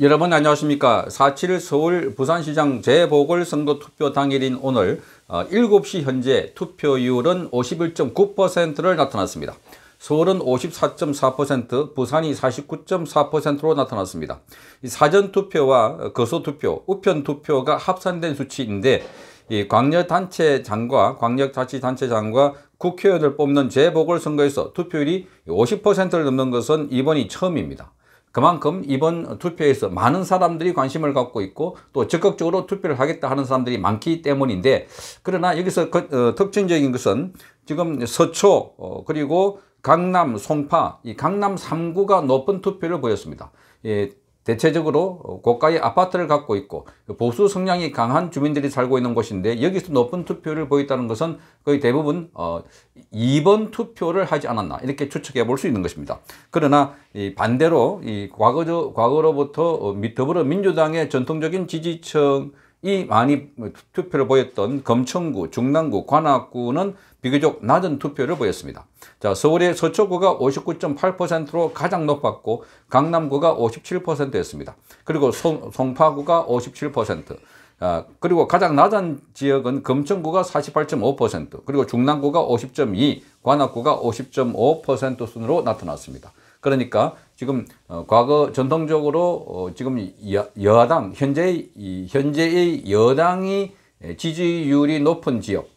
여러분 안녕하십니까 4.7 서울 부산시장 재보궐선거투표 당일인 오늘 7시 어, 현재 투표율은 51.9%를 나타났습니다. 서울은 54.4%, 부산이 49.4%로 나타났습니다. 사전투표와 거소투표, 우편투표가 합산된 수치인데 광역단체장과 광역자치단체장과 국회의원을 뽑는 재보궐선거에서 투표율이 50%를 넘는 것은 이번이 처음입니다. 그만큼 이번 투표에서 많은 사람들이 관심을 갖고 있고 또 적극적으로 투표를 하겠다 하는 사람들이 많기 때문인데 그러나 여기서 그, 어, 특징적인 것은 지금 서초 어, 그리고 강남 송파 이 강남 3구가 높은 투표를 보였습니다. 예, 대체적으로 고가의 아파트를 갖고 있고 보수 성향이 강한 주민들이 살고 있는 곳인데 여기서 높은 투표를 보였다는 것은 거의 대부분 어 2번 투표를 하지 않았나 이렇게 추측해 볼 수 있는 것입니다. 그러나 이 반대로 이 과거, 저 과거로부터 어, 더불어민주당의 전통적인 지지층 이 많이 투표를 보였던 검천구, 중랑구, 관악구는 비교적 낮은 투표를 보였습니다. 자, 서울의 서초구가 59.8%로 가장 높았고 강남구가 57%였습니다. 그리고 송, 송파구가 57%, 아, 그리고 가장 낮은 지역은 금천구가 48.5%, 그리고 중랑구가 50.2, 관악구가 50.5% 순으로 나타났습니다. 그러니까 지금 어, 과거 전통적으로 어, 지금 여, 여당 현재 현재의 여당이 지지율이 높은 지역,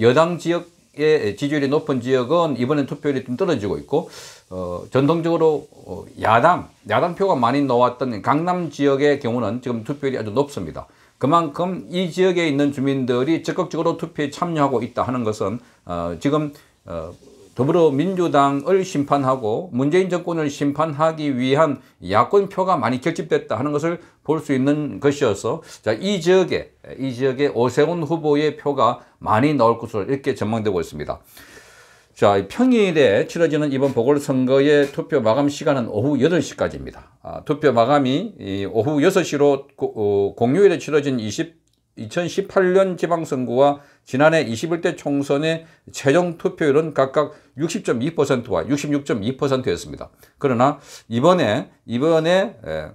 여당 지역의 지지율이 높은 지역은 이번엔 투표율이 좀 떨어지고 있고 어, 전통적으로 어, 야당, 야당 표가 많이 나왔던 강남 지역의 경우는 지금 투표율이 아주 높습니다. 그만큼 이 지역에 있는 주민들이 적극적으로 투표에 참여하고 있다 하는 것은 어, 지금 어, 더불어민주당을 심판하고 문재인 정권을 심판하기 위한 야권표가 많이 결집됐다 하는 것을 볼 수 있는 것이어서 자, 이 지역에 이 지역에 오세훈 후보의 표가 많이 나올 것으로 이렇게 전망되고 있습니다. 자, 평일에 치러지는 이번 보궐선거의 투표 마감 시간은 오후 8시까지입니다. 아, 투표 마감이 오후 6시로 고, 어, 공휴일에 치러진 20 2018년 지방선거와 지난해 21대 총선의 최종 투표율은 각각 60.2%와 66.2%였습니다. 그러나 이번에 이번에 에,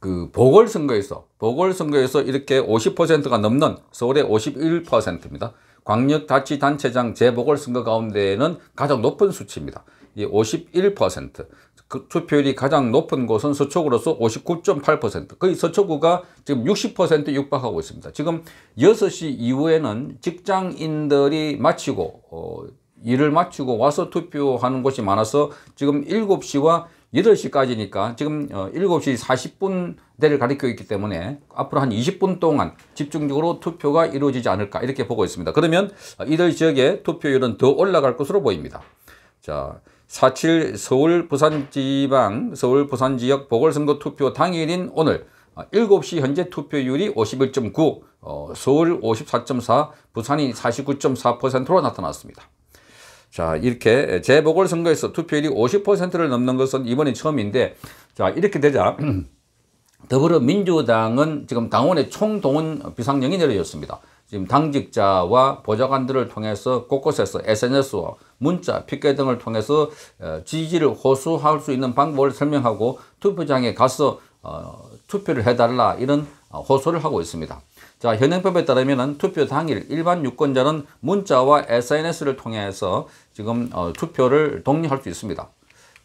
그 보궐선거에서 보궐선거에서 이렇게 50%가 넘는 서울의 51%입니다. 광역자치단체장 재보궐선거 가운데에는 가장 높은 수치입니다. 이51% 그 투표율이 가장 높은 곳은 서초구로서 59.8% 거의 서초구가 지금 60% 육박하고 있습니다. 지금 6시 이후에는 직장인들이 마치고 어, 일을 마치고 와서 투표하는 곳이 많아서 지금 7시와 8시까지니까 지금 7시 어, 40분 대를 가리켜 있기 때문에 앞으로 한 20분 동안 집중적으로 투표가 이루어지지 않을까 이렇게 보고 있습니다. 그러면 이들 지역의 투표율은 더 올라갈 것으로 보입니다. 자, 4.7 서울 부산지방 서울 부산지역 보궐선거 투표 당일인 오늘 7시 어, 현재 투표율이 51.9, 어, 서울 54.4, 부산이 49.4%로 나타났습니다. 자 이렇게 재보궐선거에서 투표율이 50%를 넘는 것은 이번이 처음인데 자 이렇게 되자 더불어민주당은 지금 당원의 총동원 비상령이 내려졌습니다. 지금 당직자와 보좌관들을 통해서 곳곳에서 SNS와 문자, 피켓 등을 통해서 어, 지지를 호소할 수 있는 방법을 설명하고 투표장에 가서 어, 투표를 해달라 이런 어, 호소를 하고 있습니다. 자, 현행법에 따르면 투표 당일 일반 유권자는 문자와 SNS를 통해서 지금 투표를 독려할 수 있습니다.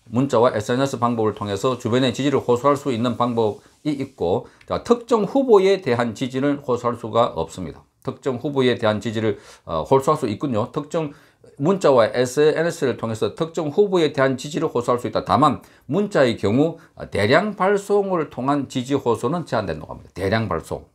문자와 SNS 방법을 통해서 주변의 지지를 호소할 수 있는 방법이 있고 자, 특정 후보에 대한 지지를 호소할 수가 없습니다. 특정 후보에 대한 지지를 어, 호소할수 있군요. 특정 문자와 SNS를 통해서 특정 후보에 대한 지지를 호소할 수 있다. 다만 문자의 경우 대량 발송을 통한 지지 호소는 제한된다고 합니다. 대량 발송.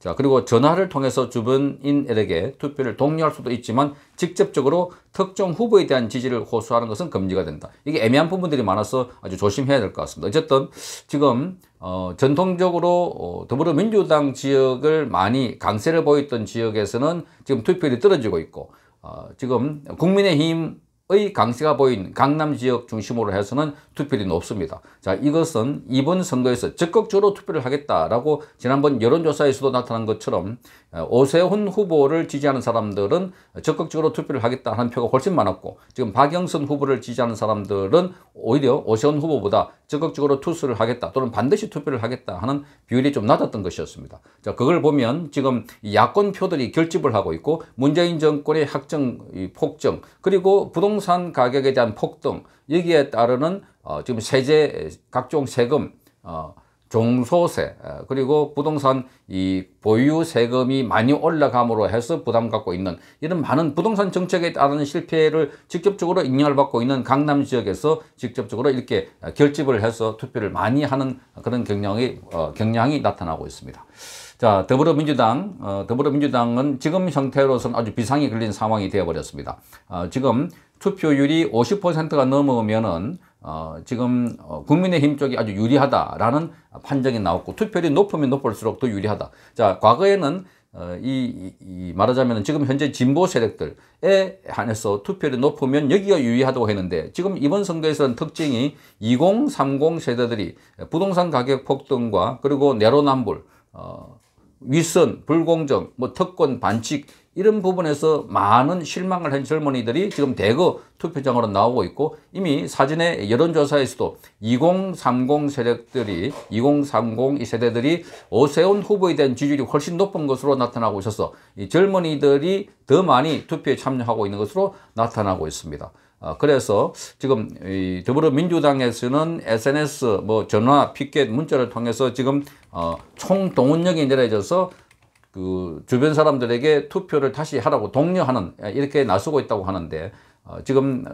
자 그리고 전화를 통해서 주변인에게 투표를 독려할 수도 있지만 직접적으로 특정 후보에 대한 지지를 호소하는 것은 금지가 된다. 이게 애매한 부분들이 많아서 아주 조심해야 될 것 같습니다. 어쨌든 지금 어, 전통적으로 어, 더불어민주당 지역을 많이 강세를 보였던 지역에서는 지금 투표율이 떨어지고 있고 어, 지금 국민의힘 의 강세가 보인 강남 지역 중심으로 해서는 투표율이 높습니다. 자, 이것은 이번 선거에서 적극적으로 투표를 하겠다라고 지난번 여론조사에서도 나타난 것처럼 어, 오세훈 후보를 지지하는 사람들은 적극적으로 투표를 하겠다 는 표가 훨씬 많았고 지금 박영선 후보를 지지하는 사람들은 오히려 오세훈 후보보다 적극적으로 투수를 하겠다 또는 반드시 투표를 하겠다 하는 비율이 좀 낮았던 것이었습니다. 자, 그걸 보면 지금 야권 표들이 결집을 하고 있고 문재인 정권의 확정폭증 그리고 부동 부동산 가격에 대한 폭등 여기에 따르는 어, 지금 세제 각종 세금 어, 종소세 어, 그리고 부동산 이 보유 세금이 많이 올라감으로 해서 부담 갖고 있는 이런 많은 부동산 정책에 따른 실패를 직접적으로 인양을 받고 있는 강남 지역에서 직접적으로 이렇게 결집을 해서 투표를 많이 하는 그런 경향이 어, 경향이 나타나고 있습니다. 자 더불어민주당 어, 더불어민주당은 지금 형태로선 아주 비상이 걸린 상황이 되어버렸습니다. 어, 지금 투표율이 50%가 넘어오면은 어, 지금 어, 국민의힘 쪽이 아주 유리하다라는 판정이 나왔고 투표율이 높으면 높을수록 더 유리하다. 자 과거에는 어, 이, 이 말하자면 지금 현재 진보 세력들에 한해서 투표율이 높으면 여기가 유리하다고 했는데 지금 이번 선거에서는 특징이 2030 세대들이 부동산 가격 폭등과 그리고 내로남불 어, 위선, 불공정, 뭐 특권, 반칙 이런 부분에서 많은 실망을 한 젊은이들이 지금 대거 투표장으로 나오고 있고 이미 사전에 여론조사에서도 2030 세력들이 2030 이 세대들이 오세훈 후보에 대한 지지율이 훨씬 높은 것으로 나타나고 있어서 이 젊은이들이 더 많이 투표에 참여하고 있는 것으로 나타나고 있습니다. 어, 그래서 지금 더불어민주당에서는 SNS 뭐 전화, 피켓, 문자를 통해서 지금 어, 총동원력이 내려져서 그 주변 사람들에게 투표를 다시 하라고 독려하는 이렇게 나서고 있다고 하는데 어, 지금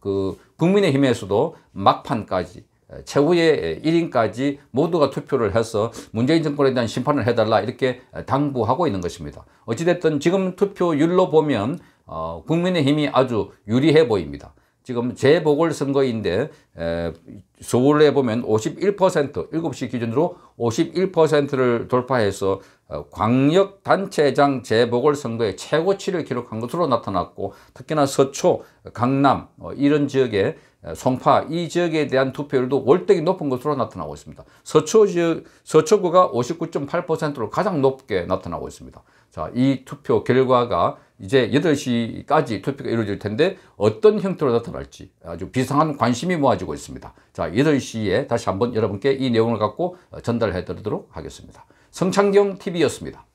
그 국민의힘에서도 막판까지 최후의 1인까지 모두가 투표를 해서 문재인 정권에 대한 심판을 해달라 이렇게 당부하고 있는 것입니다. 어찌됐든 지금 투표율로 보면 어, 국민의힘이 아주 유리해 보입니다. 지금 재보궐선거인데 에, 서울에 보면 51% 7시 기준으로 51%를 돌파해서 어, 광역단체장 재보궐선거의 최고치를 기록한 것으로 나타났고 특히나 서초, 강남 어, 이런 지역에 어, 송파 이 지역에 대한 투표율도 월등히 높은 것으로 나타나고 있습니다. 서초 지역, 서초구가 59.8%로 가장 높게 나타나고 있습니다. 자, 이 투표 결과가 이제 8시까지 투표가 이루어질 텐데 어떤 형태로 나타날지 아주 비상한 관심이 모아지고 있습니다. 자, 8시에 다시 한번 여러분께 이 내용을 갖고 어, 전달해 드리도록 하겠습니다. 성창경 TV였습니다.